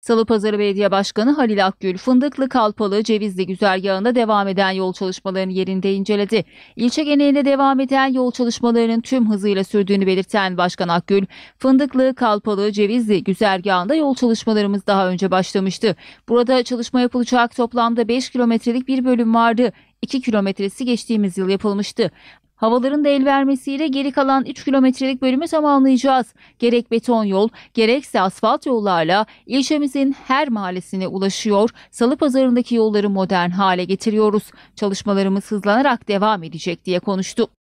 Salıpazarı Belediye Başkanı Halil Akgül, Fındıklı Kalpalı Cevizli güzergahında devam eden yol çalışmalarını yerinde inceledi. İlçe genelinde devam eden yol çalışmalarının tüm hızıyla sürdüğünü belirten Başkan Akgül, Fındıklı Kalpalı Cevizli güzergahında yol çalışmalarımız daha önce başlamıştı. Burada çalışma yapılacak toplamda 5 kilometrelik bir bölüm vardı. 2 kilometresi geçtiğimiz yıl yapılmıştı. Havaların da el vermesiyle geri kalan 3 kilometrelik bölümü tamamlayacağız. Gerek beton yol, gerekse asfalt yollarla ilçemizin her mahallesine ulaşıyor, salı pazarındaki yolları modern hale getiriyoruz. Çalışmalarımız hızlanarak devam edecek diye konuştu.